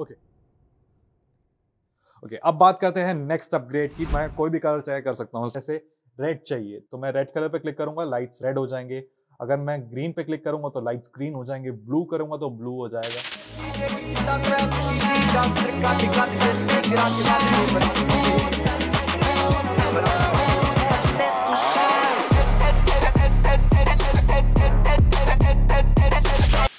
Okay okay अब बात करते हैं नेक्स्ट अपग्रेड की मैं कोई भी कलर चाहे कर सकता हूं जैसे रेड चाहिए तो मैं रेड कलर पे क्लिक करूंगा लाइट्स रेड हो जाएंगे अगर मैं ग्रीन पे क्लिक करूंगा तो लाइट्स ग्रीन हो जाएंगे ब्लू करूंगा तो ब्लू हो जाएगा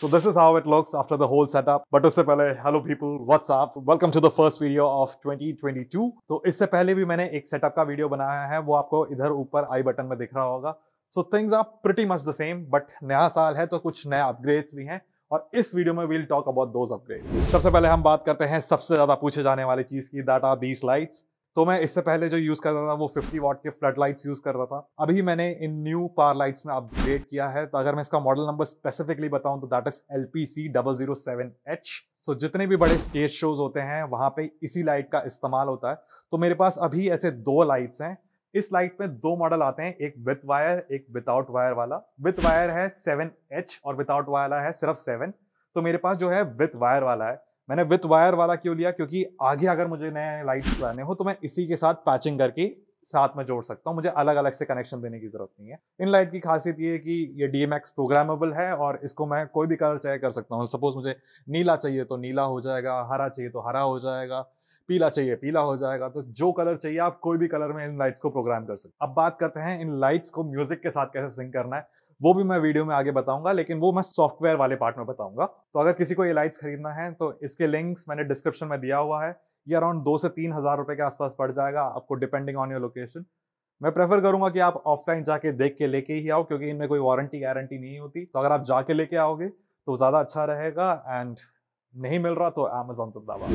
So this is how it looks after the whole setup. But उससे पहले hello people, what's up? Welcome to the first video of 2022. तो इससे पहले भी मैंने एक setup का video बनाया है वो आपको इधर ऊपर I button में दिख रहा होगा So things are pretty much the same, but नया साल है तो कुछ नए upgrades भी हैं और इस वीडियो में we'll talk about those upgrades सबसे पहले हम बात करते हैं सबसे ज्यादा पूछे जाने वाली चीज की दैट आर दीज लाइट्स तो मैं इससे पहले जो यूज़ करता था वो 50 वॉट के फ्लड लाइट्स यूज़ करता था अभी मैंने इन न्यू पार लाइट्स में अपग्रेड किया है तो अगर मैं इसका मॉडल नंबर स्पेसिफिकली बताऊं तो that is L P C double zero seven H so जितने भी बड़े स्टेज शोज होते हैं वहाँ पे इसी लाइट का इस्तेमाल होता है तो मेरे पास अभी ऐसे दो लाइट्स हैं इस लाइट में दो मॉडल आते हैं एक विथ वायर एक विदाउट वायर वाला विथ वायर है सेवन एच और विदाउट वायर वाला है सिर्फ सेवन तो मेरे पास जो है विथ वायर वाला है मैंने विथ वायर वाला क्यों लिया क्योंकि आगे अगर मुझे नए लाइट्स लाने हो तो मैं इसी के साथ पैचिंग करके साथ में जोड़ सकता हूँ मुझे अलग अलग से कनेक्शन देने की जरूरत नहीं है इन लाइट की खासियत ये है कि ये डी प्रोग्रामेबल है और इसको मैं कोई भी कलर चाहे कर सकता हूँ सपोज मुझे नीला चाहिए तो नीला हो जाएगा हरा चाहिए तो हरा हो जाएगा पीला चाहिए पीला हो जाएगा तो जो कलर चाहिए आप कोई भी कलर में इन लाइट्स को प्रोग्राम कर सकते अब बात करते हैं इन लाइट्स को म्यूजिक के साथ कैसे सिंग करना है वो भी मैं वीडियो में आगे बताऊंगा लेकिन वो मैं सॉफ्टवेयर वाले पार्ट में बताऊंगा तो अगर किसी को लाइट्स खरीदना है तो इसके लिंक्स मैंने डिस्क्रिप्शन में दिया हुआ है ये अराउंड दो से तीन हज़ार रुपए के आसपास पड़ जाएगा आपको डिपेंडिंग ऑन योर लोकेशन मैं प्रेफर करूंगा कि आप ऑफलाइन जाके देख के लेके ही आओ क्योंकि इनमें कोई वारंटी गारंटी नहीं होती तो अगर आप जाके लेके आओगे तो ज़्यादा अच्छा रहेगा एंड नहीं मिल रहा तो अमेजोन दावा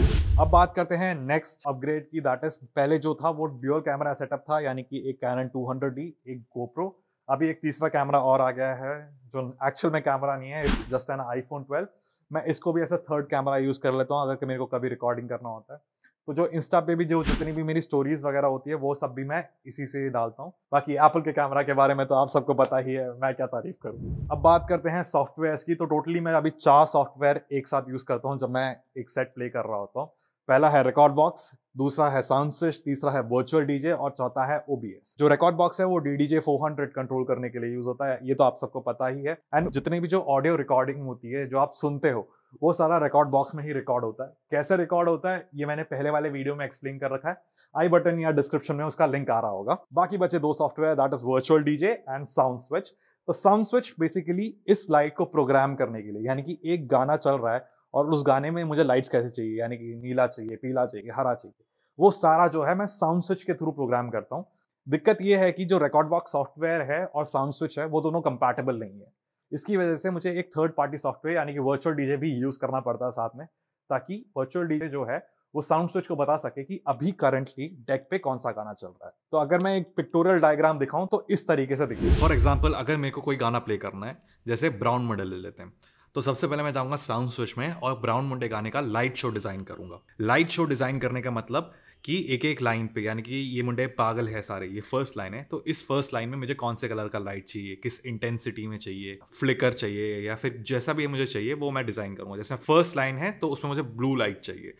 अब बात करते हैं नेक्स्ट अपग्रेड की दैट इज पहले जो था वो ड्यूअल कैमरा सेटअप था यानी कि एक कैनन 200D एक गोप्रो अभी एक तीसरा कैमरा और आ गया है जो एक्चुअल में कैमरा नहीं है it's just an iPhone twelve मैं इसको भी ऐसा थर्ड कैमरा यूज़ कर लेता हूँ अगर मेरे को कभी रिकॉर्डिंग करना होता है तो जो इंस्टा पे भी जो जितनी भी मेरी स्टोरीज वगैरह होती है वो सब भी मैं इसी से ही डालता हूँ बाकी एप्पल के कैमरा के बारे में तो आप सबको पता ही है मैं क्या तारीफ करूँ अब बात करते हैं सॉफ्टवेयर की तो टोटली मैं अभी चार सॉफ्टवेयर एक साथ यूज़ करता हूँ जब मैं एक सेट प्ले कर रहा होता हूँ पहला है रिकॉर्ड बॉक्स दूसरा है साउंड स्विच तीसरा है वर्चुअल डीजे और चौथा है ओबीएस जो रिकॉर्ड बॉक्स है वो डी डीजे फोर कंट्रोल करने के लिए यूज होता है ये तो आप सबको पता ही है एंड जितने भी जो ऑडियो रिकॉर्डिंग होती है जो आप सुनते हो वो सारा रिकॉर्ड बॉक्स में ही रिकॉर्ड होता है कैसे रिकॉर्ड होता है ये मैंने पहले वाले वीडियो में एक्सप्लेन कर रखा है आई बटन या डिस्क्रिप्शन में उसका लिंक आ रहा होगा बाकी बचे दो software that is virtual DJ and sound switch तो साउंड स्विच बेसिकली इस लाइट को प्रोग्राम करने के लिए यानी कि एक गाना चल रहा है और उस गाने में मुझे लाइट्स कैसे चाहिए यानी कि नीला चाहिए पीला चाहिए हरा चाहिए वो सारा जो है मैं साउंड स्विच के थ्रू प्रोग्राम करता हूँ दिक्कत ये है कि जो रिकॉर्ड बॉक्स सॉफ्टवेयर है और साउंड स्विच है वो दोनों कंपैटिबल नहीं है इसकी वजह से मुझे एक थर्ड पार्टी सॉफ्टवेयर यानी कि वर्चुअल डीजे भी यूज़ करना पड़ता है साथ में ताकि वर्चुअल डीजे जो है वो साउंड स्विच को बता सके कि अभी करंटली डेक पे कौन सा गाना चल रहा है तो अगर मैं एक पिक्टोरियल डायग्राम दिखाऊं तो इस तरीके से दिखे फॉर एग्जाम्पल अगर मेरे को कोई गाना प्ले करना है जैसे ब्राउन मॉडल ले लेते हैं तो सबसे पहले मैं जाऊंगा साउंड स्विच में और ब्राउन मुंडे गाने का लाइट शो डिजाइन करूंगा लाइट शो डिजाइन करने का मतलब कि एक एक लाइन पे यानी कि ये मुंडे पागल है सारे ये फर्स्ट लाइन है तो इस फर्स्ट लाइन में मुझे कौन से कलर का लाइट चाहिए किस इंटेंसिटी में चाहिए फ्लिकर चाहिए या फिर जैसा भी मुझे चाहिए वो मैं डिज़ाइन करूंगा जैसे फर्स्ट लाइन है तो उसमें मुझे ब्लू लाइट चाहिए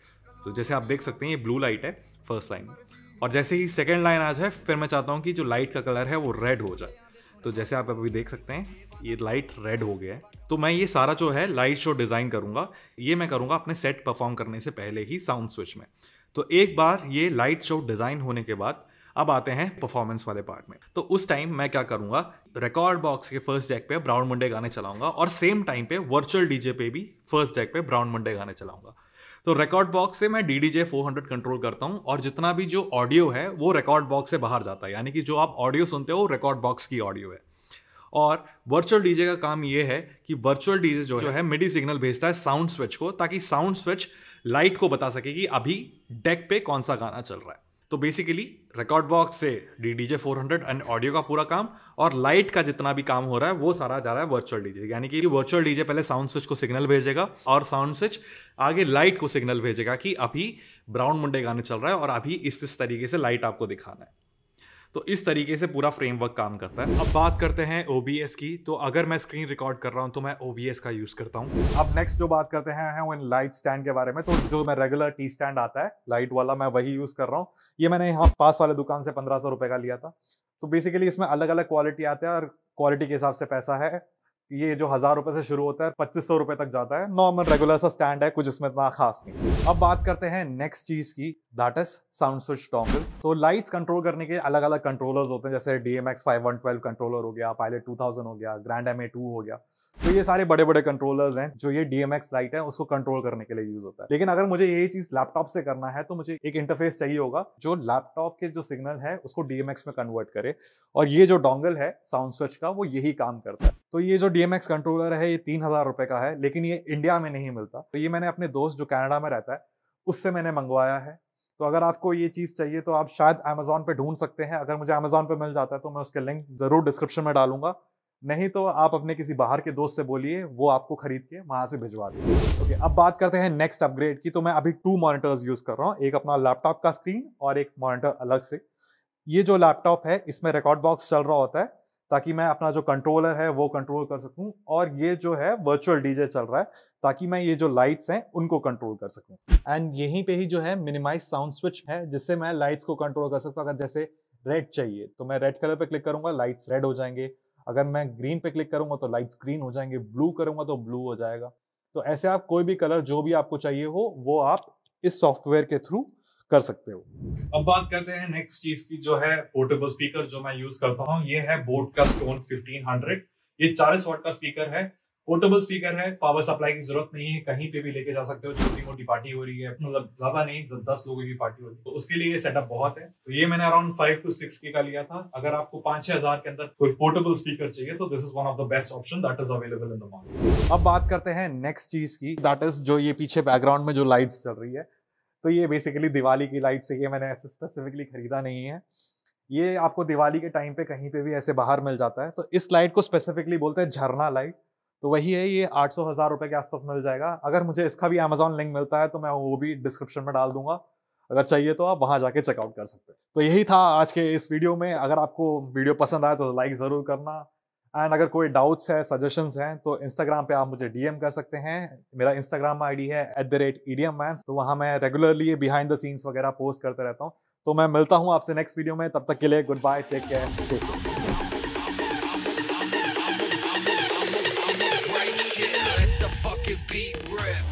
तो जैसे आप देख सकते हैं ये ब्लू लाइट है फर्स्ट लाइन और जैसे ही सेकेंड लाइन आ जाए फिर मैं चाहता हूँ कि जो लाइट का कलर है वो रेड हो जाए तो जैसे आप अभी देख सकते हैं ये लाइट रेड हो गया है तो मैं ये सारा जो है लाइट शो डिज़ाइन करूंगा ये मैं करूंगा अपने सेट परफॉर्म करने से पहले ही साउंड स्विच में तो एक बार ये लाइट शो डिज़ाइन होने के बाद अब आते हैं परफॉर्मेंस वाले पार्ट में तो उस टाइम मैं क्या करूंगा रिकॉर्ड बॉक्स के फर्स्ट डेक पे ब्राउन मुंडे गाने चलाऊंगा और सेम टाइम पे वर्चुअल डीजे पे भी फर्स्ट डेक पे ब्राउन मुंडे गाने चलाऊंगा तो रिकॉर्ड बॉक्स से मैं D D J four hundred control करता हूँ और जितना भी जो ऑडियो है वो रिकॉर्ड बॉक्स से बाहर जाता है यानी कि जो आप ऑडियो सुनते हो रिकॉर्ड बॉक्स की ऑडियो है और वर्चुअल डीजे का काम यह है कि वर्चुअल डीजे जो है मिडी सिग्नल भेजता है साउंड स्विच को ताकि साउंड स्विच लाइट को बता सके कि अभी डेक पे कौन सा गाना चल रहा है तो बेसिकली रिकॉर्ड बॉक्स से D DJ four hundred and audio का पूरा काम और लाइट का जितना भी काम हो रहा है वो सारा जा रहा है वर्चुअल डीजे यानी कि वर्चुअल डीजे पहले साउंड स्विच को सिग्नल भेजेगा और साउंड स्विच आगे लाइट को सिग्नल भेजेगा कि अभी ब्राउन मुंडे गाने चल रहा है और अभी इस इस तरीके से लाइट आपको दिखाना है तो इस तरीके से पूरा फ्रेमवर्क काम करता है अब बात करते हैं ओ की तो अगर मैं स्क्रीन रिकॉर्ड कर रहा हूँ तो मैं ओ का यूज़ करता हूँ अब नेक्स्ट जो बात करते हैं है वो इन लाइट स्टैंड के बारे में तो जो मैं रेगुलर टी स्टैंड आता है लाइट वाला मैं वही यूज़ कर रहा हूँ ये मैंने यहाँ पास वाले दुकान से पंद्रह सौ का लिया था तो बेसिकली इसमें अलग अलग क्वालिटी आते हैं और क्वालिटी के हिसाब से पैसा है ये जो हज़ार रुपए से शुरू होता है पच्चीस सौ रुपए तक जाता है नॉर्मल रेगुलर सा स्टैंड है कुछ इसमें इतना खास नहीं अब बात करते हैं नेक्स्ट चीज़ की that is sound switch dongle तो लाइट्स कंट्रोल करने के अलग अलग कंट्रोलर्स होते हैं जैसे D five one twelve controller हो गया पायलट टू थाउजेंड हो गया ग्रैंड एम ए टू हो गया तो ये सारे बड़े बड़े कंट्रोलर्स हैं जो ये डीएमएक्स लाइट है उसको कंट्रोल करने के लिए यूज होता है लेकिन अगर मुझे यही चीज़ लैपटॉप से करना है तो मुझे एक इंटरफेस चाहिए होगा जो लैपटॉप के जो सिग्नल है उसको डीएमएक्स में कन्वर्ट करे और ये जो डोंगल है साउंड स्विच का वो यही काम करता है तो ये जो DMX कंट्रोलर है ये तीन हजार रुपए का है लेकिन ये इंडिया में नहीं मिलता तो ये मैंने अपने दोस्त जो कनाडा में रहता है उससे मैंने मंगवाया है तो अगर आपको ये चीज़ चाहिए तो आप शायद अमेजोन पे ढूंढ सकते हैं अगर मुझे अमेजोन पे मिल जाता है तो मैं उसके लिंक ज़रूर डिस्क्रिप्शन में डालूंगा नहीं तो आप अपने किसी बाहर के दोस्त से बोलिए वो आपको खरीद के वहां से भिजवा दिए ओके अब बात करते हैं नेक्स्ट अपग्रेड की तो मैं अभी टू मॉनिटर्स यूज़ कर रहा हूँ एक अपना लैपटॉप का स्क्रीन और एक मॉनिटर अलग से ये जो लैपटॉप है इसमें रिकॉर्ड बॉक्स चल रहा होता है ताकि मैं अपना जो कंट्रोलर है वो कंट्रोल कर सकूं और ये जो है वर्चुअल डीजे चल रहा है ताकि मैं ये जो लाइट्स हैं उनको कंट्रोल कर सकूं एंड यहीं पे ही जो है मिनिमाइज साउंड स्विच है जिससे मैं लाइट्स को कंट्रोल कर सकता हूं अगर जैसे रेड चाहिए तो मैं रेड कलर पे क्लिक करूंगा लाइट्स रेड हो जाएंगे अगर मैं ग्रीन पे क्लिक करूंगा तो लाइट्स ग्रीन हो जाएंगे ब्लू करूंगा तो ब्लू हो जाएगा तो ऐसे आप कोई भी कलर जो भी आपको चाहिए हो वो आप इस सॉफ्टवेयर के थ्रू कर सकते हो अब बात करते हैं नेक्स्ट चीज की जो है पोर्टेबल स्पीकर जो मैं यूज करता हूँ ये है बोट का स्टोन हंड्रेड ये चालीस वॉट का स्पीकर है पोर्टेबल स्पीकर है पावर सप्लाई की जरूरत नहीं है कहीं पे भी लेके जा सकते हो छोटी मोटी पार्टी हो रही है मतलब ज्यादा नहीं दस लोगों की पार्टी हो रही है तो उसके लिए ये सेटअप बहुत है तो ये मैंने अराउंड फाइव टू सिक्स के का लिया था अगर आपको पांच छह हजार के अंदर कोई पोर्टेबल स्पीकर चाहिए तो this is one of the best option that is available in the market अब बात करते हैं नेक्स्ट चीज की दैट इज जो ये पीछे बैकग्राउंड में जो लाइट्स चल रही है तो ये बेसिकली दिवाली की लाइट से ये मैंने ऐसे स्पेसिफिकली खरीदा नहीं है ये आपको दिवाली के टाइम पे कहीं पे भी ऐसे बाहर मिल जाता है तो इस लाइट को स्पेसिफिकली बोलते हैं झरना लाइट तो वही है ये आठ सौ हज़ार रुपये के आसपास मिल जाएगा अगर मुझे इसका भी अमेजोन लिंक मिलता है तो मैं वो भी डिस्क्रिप्शन में डाल दूंगा अगर चाहिए तो आप वहां जाके चेकआउट कर सकते हैं तो यही था आज के इस वीडियो में अगर आपको वीडियो पसंद आए तो लाइक ज़रूर करना एंड अगर कोई डाउट्स है सजेशंस हैं तो इंस्टाग्राम पे आप मुझे डीएम कर सकते हैं मेरा इंस्टाग्राम आईडी है एट द रेट ईडीएम मैं तो वहाँ मैं रेगुलरली बिहाइंड द सीन्स वगैरह पोस्ट करते रहता हूँ तो मैं मिलता हूँ आपसे नेक्स्ट वीडियो में तब तक के लिए गुड बाय टेक केयर